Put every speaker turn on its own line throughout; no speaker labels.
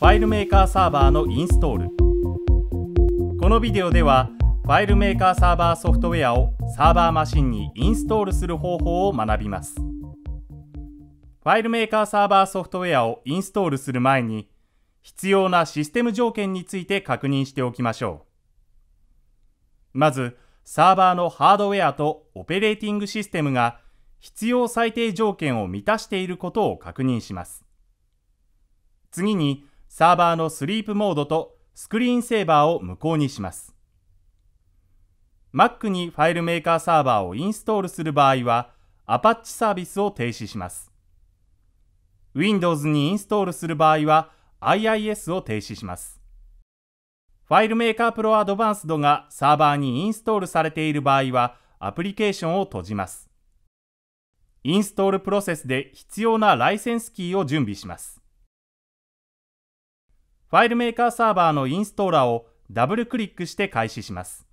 ファイルメーカーサーバーのインストールこのビデオではファイルメーカーサーバーソフトウェアをサーバーマシンにインストールする方法を学びますファイルメーカーサーバーソフトウェアをインストールする前に必要なシステム条件について確認しておきましょうまずサーバーのハードウェアとオペレーティングシステムが必要最低条件を満たしていることを確認します次にサーバーのスリープモードとスクリーンセーバーを無効にします。Mac にファイルメーカーサーバーをインストールする場合は Apache サービスを停止します。Windows にインストールする場合は IIS を停止します。ファイルメーカープロアドバンスドがサーバーにインストールされている場合はアプリケーションを閉じます。インストールプロセスで必要なライセンスキーを準備します。ファイルメーカーサーバーのインストーラをダブ
ルクリックして開始します。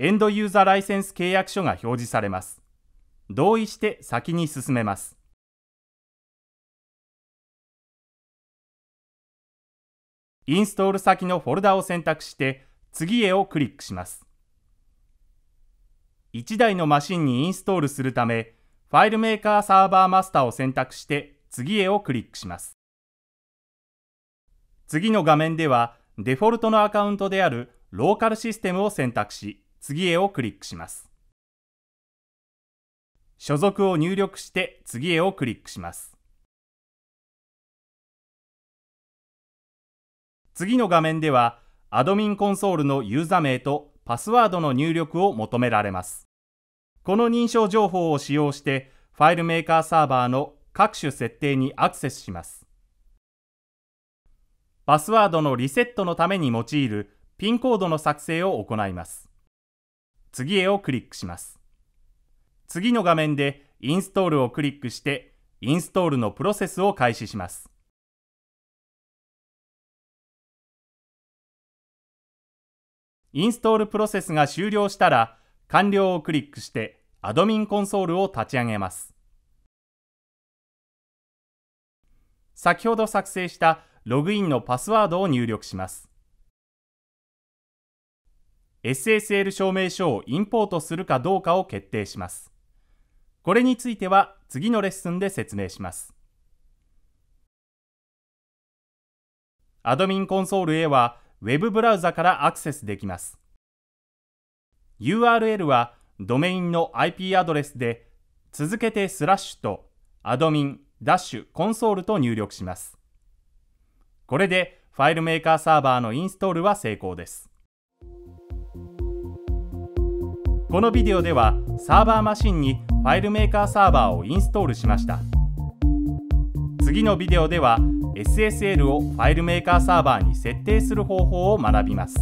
エンドユーザーライセンス契約書が表示されます。同意して先に進めます。
インストール先のフォルダを選択して次へをクリックします。1台のマシンにインストールするため、ファイルメーカーサーバーマスターを選択して次へをクリックします。次の画面では、デフォルトのアカウントであるローカルシステムを選択し、次へをクリックします。所属を入力し
て次へをクリックします。
次の画面では、アドミンコンソールのユーザ名とパスワードの入力を求められます。この認証情報を使用して、ファイルメーカーサーバーの各種設定にアクセスします。パスワードのリセットのために用いるピンコードの作成を行います。次へをクリックします。次の画面でインストールをクリックしてインストールのプロセスを開始します。
インストールプロセスが
終了したら完了をクリックしてアドミンコンソールを立ち上げます。先ほど作成したログインのパスワードを入力します。SSL 証明書をインポートするかどうかを決定します。これについては次のレッスンで説明します。アドミンコンソールへは Web ブラウザからアクセスできます。URL はドメインの IP アドレスで続けてスラッシュとアドミンダッシュコンソールと入力します。これでファイルメーカーサーバーのインストールは成功です。このビデオではサーバーマシンにファイルメーカーサーバーをインストールしました。次のビデオでは SSL をファイルメーカーサーバーに設定する方法を学びます。